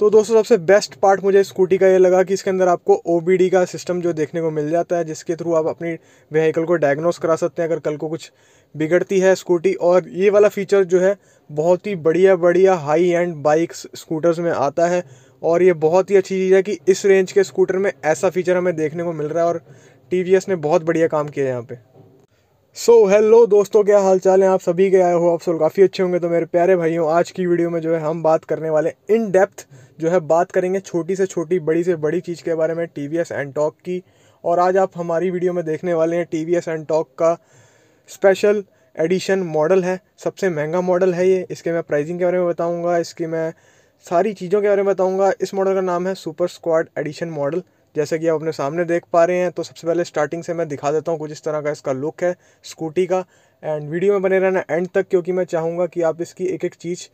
तो दोस्तों सबसे बेस्ट पार्ट मुझे स्कूटी का ये लगा कि इसके अंदर आपको ओ का सिस्टम जो देखने को मिल जाता है जिसके थ्रू आप अपनी व्हीकल को डायग्नोस करा सकते हैं अगर कल को कुछ बिगड़ती है स्कूटी और ये वाला फीचर जो है बहुत ही बढ़िया बढ़िया हाई एंड बाइक्स स्कूटर्स में आता है और ये बहुत ही अच्छी चीज़ है कि इस रेंज के स्कूटर में ऐसा फीचर हमें देखने को मिल रहा है और टी ने बहुत बढ़िया काम किया है यहाँ पर सो so, हेलो दोस्तों क्या हाल चाल है आप सभी के आए हो आप सब काफ़ी अच्छे होंगे तो मेरे प्यारे भाइयों आज की वीडियो में जो है हम बात करने वाले इन डेप्थ जो है बात करेंगे छोटी से छोटी बड़ी से बड़ी चीज़ के बारे में T V S Ntorq की और आज आप हमारी वीडियो में देखने वाले हैं T V S Ntorq का स्पेशल एडिशन मॉडल है सबसे महंगा मॉडल है ये इसके मैं प्राइजिंग के बारे में बताऊँगा इसकी मैं सारी चीज़ों के बारे में बताऊँगा इस मॉडल का नाम है सुपर स्क्वाड एडिशन मॉडल जैसे कि आप अपने सामने देख पा रहे हैं तो सबसे पहले स्टार्टिंग से मैं दिखा देता हूँ कुछ इस तरह का इसका लुक है स्कूटी का एंड वीडियो में बने रहना एंड तक क्योंकि मैं चाहूँगा कि आप इसकी एक एक चीज़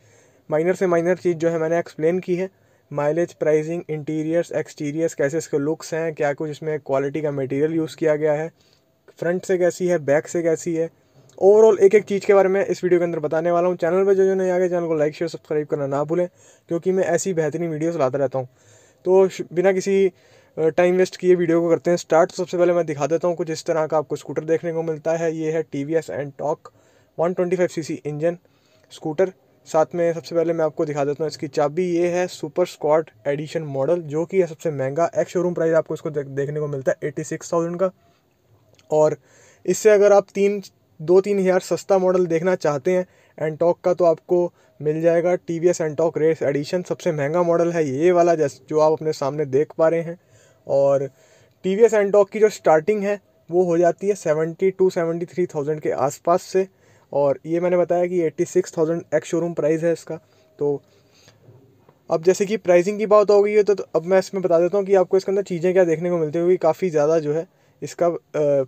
माइनर से माइनर चीज़ जो है मैंने एक्सप्लेन की है माइलेज प्राइसिंग इंटीरियर्स एक्सटीरियर्स कैसे इसके लुक्स हैं क्या कुछ इसमें क्वालिटी का मटेरियल यूज़ किया गया है फ्रंट से कैसी है बैक से कैसी है ओवरऑल एक एक चीज़ के बारे में इस वीडियो के अंदर बताने वाला हूँ चैनल पर जो जो नहीं आ गया चैनल को लाइक शेयर सब्सक्राइब करना ना भूलें क्योंकि मैं ऐसी बेहतरीन वीडियोस लाता रहता हूँ तो बिना किसी टाइम वेस्ट किए वीडियो को करते हैं स्टार्ट तो सबसे पहले मैं दिखा देता हूँ कुछ इस तरह का आपको स्कूटर देखने को मिलता है ये है T V S Ntorq one twenty five C C engine scooter साथ में सबसे पहले मैं आपको दिखा देता हूँ इसकी चाबी ये है सुपर स्कॉट एडिशन मॉडल जो कि है सबसे महंगा एक्स शोरूम प्राइस आपको इसको देखने को मिलता है एटी सिक्स थाउजेंड का और इससे अगर आप तीन दो तीन हज़ार सस्ता मॉडल देखना चाहते हैं एंटॉक का तो आपको मिल जाएगा T V S Ntorq race edition सबसे महंगा मॉडल है ये वाला जैसे जो आप अपने सामने देख पा रहे हैं और टी वी एस एंटॉक की जो स्टार्टिंग है वो हो जाती है seventy two seventy three thousand के आसपास से और ये मैंने बताया कि eighty six thousand ex showroom price है इसका तो अब जैसे कि प्राइसिंग की बात हो गई है तो, तो अब मैं इसमें बता देता हूँ कि आपको इसके अंदर चीज़ें क्या देखने को मिलती है क्योंकि काफ़ी ज़्यादा जो है इसका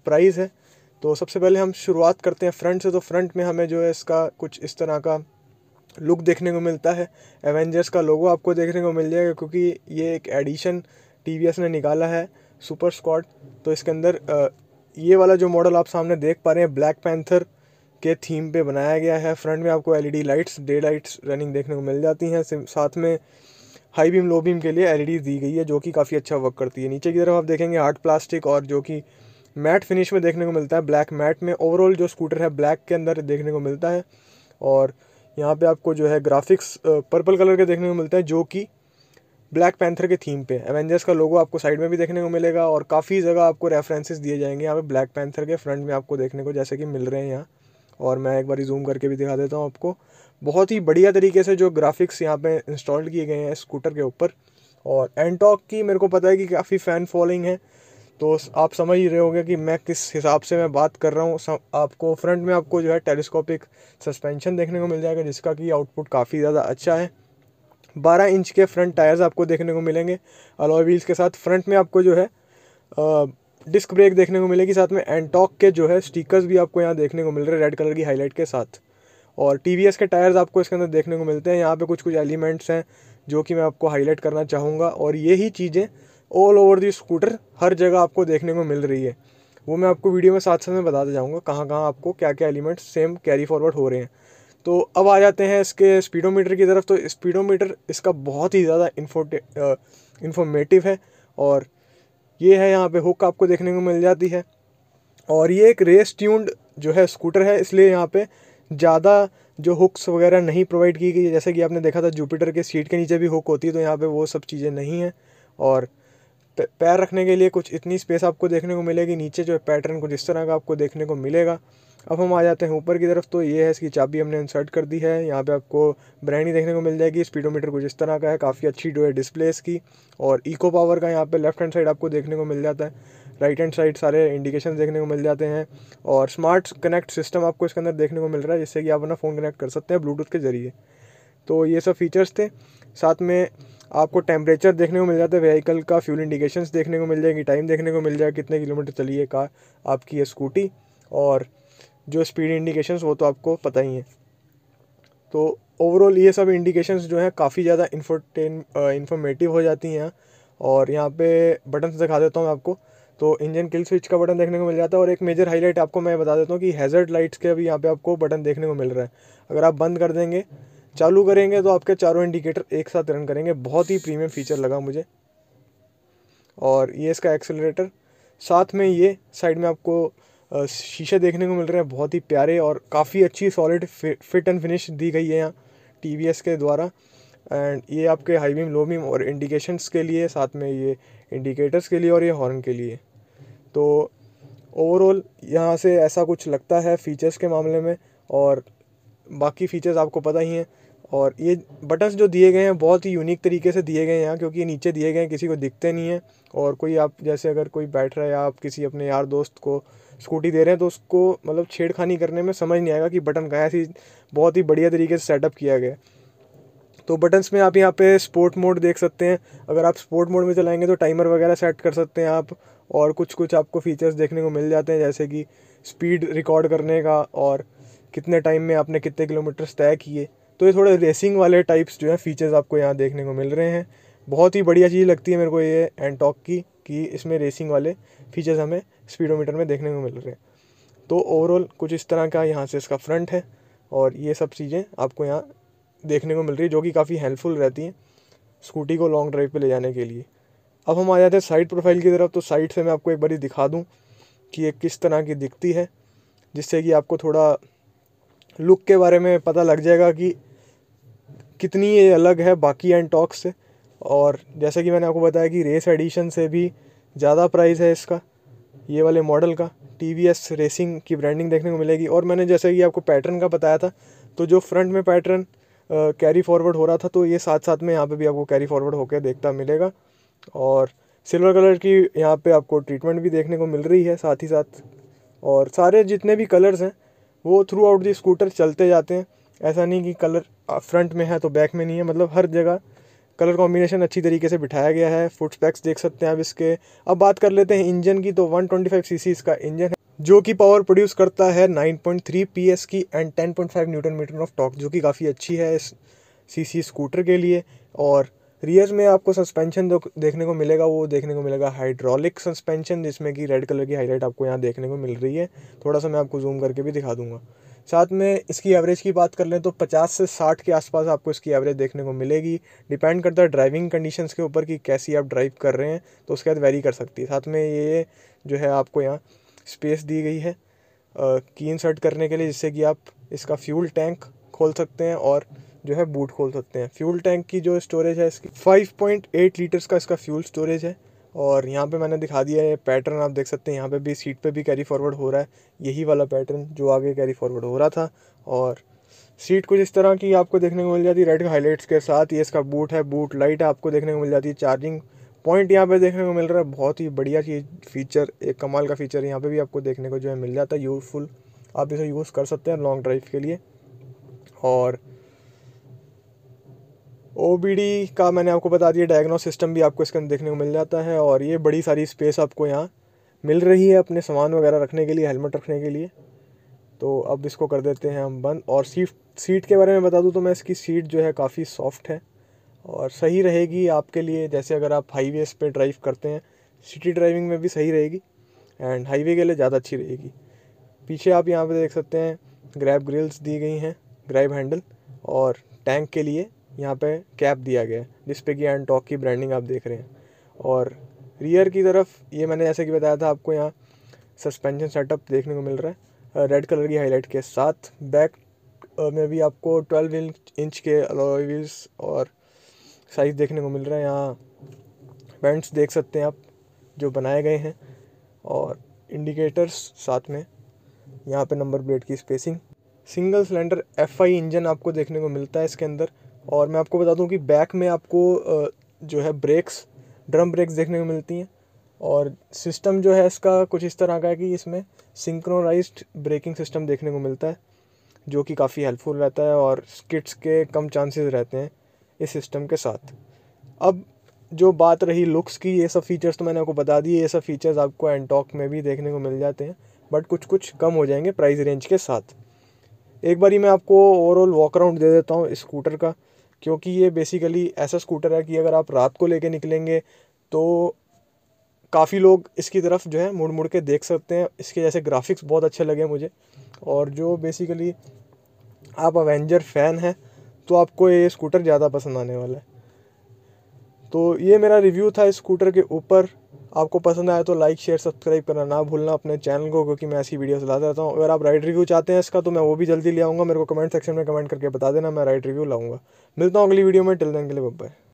प्राइस है तो सबसे पहले हम शुरुआत करते हैं फ्रंट से तो फ्रंट में हमें जो है इसका कुछ इस तरह का लुक देखने को मिलता है एवेंजर्स का लोगो आपको देखने को मिल जाएगा क्योंकि ये एक एडिशन टी ने निकाला है सुपर स्कॉट तो इसके अंदर ये वाला जो मॉडल आप सामने देख पा रहे हैं ब्लैक पैंथर के थीम पे बनाया गया है फ्रंट में आपको LED lights day lights running देखने को मिल जाती हैं साथ में हाई बीम लो बीम के लिए एलईडी दी गई है जो कि काफ़ी अच्छा वर्क करती है नीचे की तरफ आप देखेंगे हार्ड प्लास्टिक और जो कि मैट फिनिश में देखने को मिलता है ब्लैक मैट में ओवरऑल जो स्कूटर है ब्लैक के अंदर देखने को मिलता है और यहाँ पे आपको जो है ग्राफिक्स पर्पल कलर के देखने को मिलते हैं जो कि ब्लैक पैंथर के थीम पे एवेंजर्स का लोगो आपको साइड में भी देखने को मिलेगा और काफ़ी जगह आपको रेफरेंसेस दिए जाएंगे यहाँ पे ब्लैक पैंथर के फ्रंट में आपको देखने को जैसे कि मिल रहे हैं यहाँ और मैं एक बार जूम करके भी दिखा देता हूँ आपको बहुत ही बढ़िया तरीके से जो ग्राफिक्स यहाँ पे इंस्टॉल किए गए हैं स्कूटर के ऊपर और एनटॉक की मेरे को पता है कि काफ़ी फ़ैन फॉलोइंग है तो आप समझ ही रहे होंगे कि मैं किस हिसाब से मैं बात कर रहा हूँ आपको फ्रंट में आपको जो है टेलीस्कोपिक सस्पेंशन देखने को मिल जाएगा जिसका कि आउटपुट काफ़ी ज़्यादा अच्छा है 12 इंच के फ्रंट टायर्स आपको देखने को मिलेंगे अलॉय व्हील्स के साथ फ्रंट में आपको जो है डिस्क ब्रेक देखने को मिलेगी साथ में एंटॉक के जो है स्टिकर्स भी आपको यहाँ देखने को मिल रहे हैं रेड कलर की हाईलाइट के साथ और टी के टायर्स आपको इसके अंदर देखने को मिलते हैं यहाँ पे कुछ कुछ एलिमेंट्स हैं जो कि मैं आपको हाईलाइट करना चाहूँगा और ये चीज़ें ऑल ओवर दी स्कूटर हर जगह आपको देखने को मिल रही है वो मैं आपको वीडियो में साथ साथ में बताते जाऊँगा कहाँ कहाँ आपको क्या क्या एलिमेंट्स सेम कैरी फॉरवर्ड हो रहे हैं तो अब आ जाते हैं इसके स्पीडोमीटर की तरफ तो स्पीडोमीटर इसका बहुत ही ज़्यादा इन्फोटे इन्फॉर्मेटिव है और ये है यहाँ पे हुक आपको देखने को मिल जाती है और ये एक रेस ट्यून्ड जो है स्कूटर है इसलिए यहाँ पे ज़्यादा जो हुक्स वगैरह नहीं प्रोवाइड की गई जैसे कि आपने देखा था जुपिटर के सीट के नीचे भी हुक होती है तो यहाँ पर वो सब चीज़ें नहीं हैं और पैर रखने के लिए कुछ इतनी स्पेस आपको देखने को मिलेगी नीचे जो है पैटर्न कुछ इस तरह का आपको देखने को मिलेगा अब हम आ जाते हैं ऊपर की तरफ तो ये है इसकी चाबी हमने इंसर्ट कर दी है यहाँ पे आपको ही देखने को मिल जाएगी स्पीडोमीटर कुछ इस तरह का है काफ़ी अच्छी जो है डिस्प्ले इसकी और इको पावर का यहाँ पे लेफ्ट हैंड साइड आपको देखने को मिल जाता है राइट हैंड साइड सारे इंडिकेशन देखने को मिल जाते हैं और स्मार्ट कनेक्ट सिस्टम आपको इसके अंदर देखने को मिल रहा है जिससे कि आप अपना फ़ोन कनेक्ट कर सकते हैं ब्लूटूथ के ज़रिए तो ये सब फीचर्स थे साथ में आपको टेम्परेचर देखने को मिल जाता है व्हीकल का फ्यूल इंडिकेशंस देखने को मिल जाएगी टाइम देखने को मिल जाएगा कितने किलोमीटर चली है कार आपकी ये स्कूटी और जो स्पीड इंडिकेशंस वो तो आपको पता ही है तो ओवरऑल ये सब इंडिकेशंस जो हैं काफ़ी ज़्यादा इन्फोटेन इन्फॉर्मेटिव हो जाती हैं और यहाँ पे बटन्स दिखा देता हूँ आपको तो इंजन किल स्विच का बटन देखने को मिल जाता है और एक मेजर हाईलाइट आपको मैं बता देता हूँ कि हैज़र्ड लाइट्स के अभी यहाँ पे आपको बटन देखने को मिल रहा है अगर आप बंद कर देंगे चालू करेंगे तो आपके चारों इंडिकेटर एक साथ रन करेंगे बहुत ही प्रीमियम फीचर लगा मुझे और ये इसका एक्सेलरेटर साथ में ये साइड में आपको शीशे देखने को मिल रहे हैं बहुत ही प्यारे और काफ़ी अच्छी सॉलिड फिट एंड फिनिश दी गई है यहाँ टी के द्वारा एंड ये आपके हाई बीम लो बीम और इंडिकेशंस के लिए साथ में ये इंडिकेटर्स के लिए और ये हॉर्न के लिए तो ओवरऑल यहाँ से ऐसा कुछ लगता है फीचर्स के मामले में और बाकी फीचर्स आपको पता ही हैं और ये बटन्स जो दिए गए हैं बहुत ही यूनिक तरीके से दिए गए हैं यहाँ क्योंकि ये नीचे दिए गए हैं किसी को दिखते नहीं हैं और कोई आप जैसे अगर कोई बैठ रहा है या आप किसी अपने यार दोस्त को स्कूटी दे रहे हैं तो उसको मतलब छेड़खानी करने में समझ नहीं आएगा कि बटन कहाँ ऐसी बहुत ही बढ़िया तरीके से सेटअप किया गया तो बटन्स में आप यहाँ पे स्पोर्ट मोड देख सकते हैं अगर आप स्पोर्ट मोड में चलाएंगे तो टाइमर वगैरह सेट कर सकते हैं आप और कुछ कुछ आपको फीचर्स देखने को मिल जाते हैं जैसे कि स्पीड रिकॉर्ड करने का और कितने टाइम में आपने कितने किलोमीटर्स तय किए तो ये थोड़े रेसिंग वाले टाइप्स जो है फीचर्स आपको यहाँ देखने को मिल रहे हैं बहुत ही बढ़िया चीज़ लगती है मेरे को ये एंटॉक की कि इसमें रेसिंग वाले फीचर्स हमें स्पीडोमीटर में देखने को मिल रहे हैं तो ओवरऑल कुछ इस तरह का यहाँ से इसका फ्रंट है और ये सब चीज़ें आपको यहाँ देखने को मिल रही है जो कि काफ़ी हेल्पफुल रहती हैं स्कूटी को लॉन्ग ड्राइव पर ले जाने के लिए अब हम आ जाते हैं साइड प्रोफाइल की तरफ तो साइड से मैं आपको एक बारी दिखा दूँ कि ये किस तरह की दिखती है जिससे कि आपको थोड़ा लुक के बारे में पता लग जाएगा कि कितनी ये अलग है बाकी एंड टॉक्स से और जैसा कि मैंने आपको बताया कि रेस एडिशन से भी ज़्यादा प्राइस है इसका ये वाले मॉडल का टी वी एस रेसिंग की ब्रांडिंग देखने को मिलेगी और मैंने जैसे कि आपको पैटर्न का बताया था तो जो फ्रंट में पैटर्न कैरी फॉरवर्ड हो रहा था तो ये साथ साथ में यहाँ पे भी आपको कैरी फॉरवर्ड होकर देखता मिलेगा और सिल्वर कलर की यहाँ पे आपको ट्रीटमेंट भी देखने को मिल रही है साथ ही साथ और सारे जितने भी कलर्स हैं वो थ्रू आउट दी स्कूटर चलते जाते हैं ऐसा नहीं कि कलर फ्रंट में है तो बैक में नहीं है मतलब हर जगह कलर कॉम्बिनेशन अच्छी तरीके से बिठाया गया है फुट स्पैक्स देख सकते हैं आप इसके अब बात कर लेते हैं इंजन की तो 125 ट्वेंटी इसका इंजन है जो कि पावर प्रोड्यूस करता है 9.3 पीएस की and 10.5 newton metre of torque जो कि काफ़ी अच्छी है इस सीसी स्कूटर के लिए और रियर में आपको सस्पेंशन जो देखने को मिलेगा वो देखने को मिलेगा हाइड्रोलिक सस्पेंशन जिसमें कि रेड कलर की हाईलाइट आपको यहाँ देखने को मिल रही है थोड़ा सा मैं आपको जूम करके भी दिखा दूंगा साथ में इसकी एवरेज की बात कर लें तो 50 से 60 के आसपास आपको इसकी एवरेज देखने को मिलेगी डिपेंड करता है ड्राइविंग कंडीशंस के ऊपर कि कैसी आप ड्राइव कर रहे हैं तो उसके बाद वेरी कर सकती है साथ में ये जो है आपको यहाँ स्पेस दी गई है की इंसर्ट करने के लिए जिससे कि आप इसका फ्यूल टैंक खोल सकते हैं और जो है बूट खोल सकते हैं फ्यूल टैंक की जो स्टोरेज है इसकी 5.8 लीटर्स का इसका फ्यूल स्टोरेज है और यहाँ पे मैंने दिखा दिया है पैटर्न आप देख सकते हैं यहाँ पे भी सीट पे भी कैरी फॉरवर्ड हो रहा है यही वाला पैटर्न जो आगे कैरी फॉरवर्ड हो रहा था और सीट कुछ इस तरह की आपको देखने को मिल जाती है रेड हाईलाइट्स के साथ ये इसका बूट है बूट लाइट है आपको देखने को मिल जाती है चार्जिंग पॉइंट यहाँ पे देखने को मिल रहा है बहुत ही बढ़िया चीज फीचर एक कमाल का फीचर यहाँ पे भी आपको देखने को जो है मिल जाता है यूज़फुल आप इसे यूज़ कर सकते हैं लॉन्ग ड्राइव के लिए और ओ का मैंने आपको बता दिया डायग्नोस सिस्टम भी आपको इसके अंदर देखने को मिल जाता है और ये बड़ी सारी स्पेस आपको यहाँ मिल रही है अपने सामान वगैरह रखने के लिए हेलमेट रखने के लिए तो अब इसको कर देते हैं हम बंद और सीट सीट के बारे में बता दूँ तो मैं इसकी सीट जो है काफ़ी सॉफ्ट है और सही रहेगी आपके लिए जैसे अगर आप हाईवे पे ड्राइव करते हैं सिटी ड्राइविंग में भी सही रहेगी एंड हाईवे के लिए ज़्यादा अच्छी रहेगी पीछे आप यहाँ पे देख सकते हैं ग्रैब ग्रिल्स दी गई हैं ग्रैब हैंडल और टैंक के लिए यहाँ पे कैप दिया गया है जिसपे कि एंड टॉक की ब्रांडिंग आप देख रहे हैं और रियर की तरफ ये मैंने जैसे कि बताया था आपको यहाँ सस्पेंशन सेटअप देखने को मिल रहा है रेड कलर की हाईलाइट के साथ बैक में भी आपको ट्वेल्व इंच के अलॉय और साइज़ देखने को मिल रहा है यहाँ बैंड्स देख सकते हैं आप जो बनाए गए हैं और इंडिकेटर्स साथ में यहाँ पे नंबर प्लेट की spacing single cylinder F engine आपको देखने को मिलता है इसके अंदर और मैं आपको बता दूं कि बैक में आपको जो है ब्रेक्स ड्रम ब्रेक्स देखने को मिलती हैं और सिस्टम जो है इसका कुछ इस तरह का है कि इसमें सिंक्रोनाइज्ड ब्रेकिंग सिस्टम देखने को मिलता है जो कि काफ़ी हेल्पफुल रहता है और स्किट्स के कम चांसेस रहते हैं इस सिस्टम के साथ अब जो बात रही लुक्स की ये सब फीचर्स तो मैंने आपको बता दिए ये सब फीचर्स आपको एंटॉक में भी देखने को मिल जाते हैं बट कुछ कुछ कम हो जाएंगे प्राइस रेंज के साथ एक बार ही मैं आपको ओवरऑल वॉक अराउंड दे देता हूँ स्कूटर का क्योंकि ये बेसिकली ऐसा स्कूटर है कि अगर आप रात को लेके निकलेंगे तो काफ़ी लोग इसकी तरफ जो है मुड़ मुड़ के देख सकते हैं इसके जैसे ग्राफिक्स बहुत अच्छे लगे मुझे और जो बेसिकली आप अवेंजर फ़ैन हैं तो आपको ये स्कूटर ज़्यादा पसंद आने वाला है तो ये मेरा रिव्यू था इस स्कूटर के ऊपर आपको पसंद आया तो लाइक शेयर सब्सक्राइब करना ना भूलना अपने चैनल को क्योंकि मैं ऐसी वीडियोस लाता रहता हूँ अगर आप राइट रिव्यू चाहते हैं इसका तो मैं वो भी जल्दी ले आऊँगा मेरे को कमेंट सेक्शन में कमेंट करके बता देना मैं राइट रिव्यू लाऊंगा मिलता हूँ अगली वीडियो में टिल देन के लिए बाय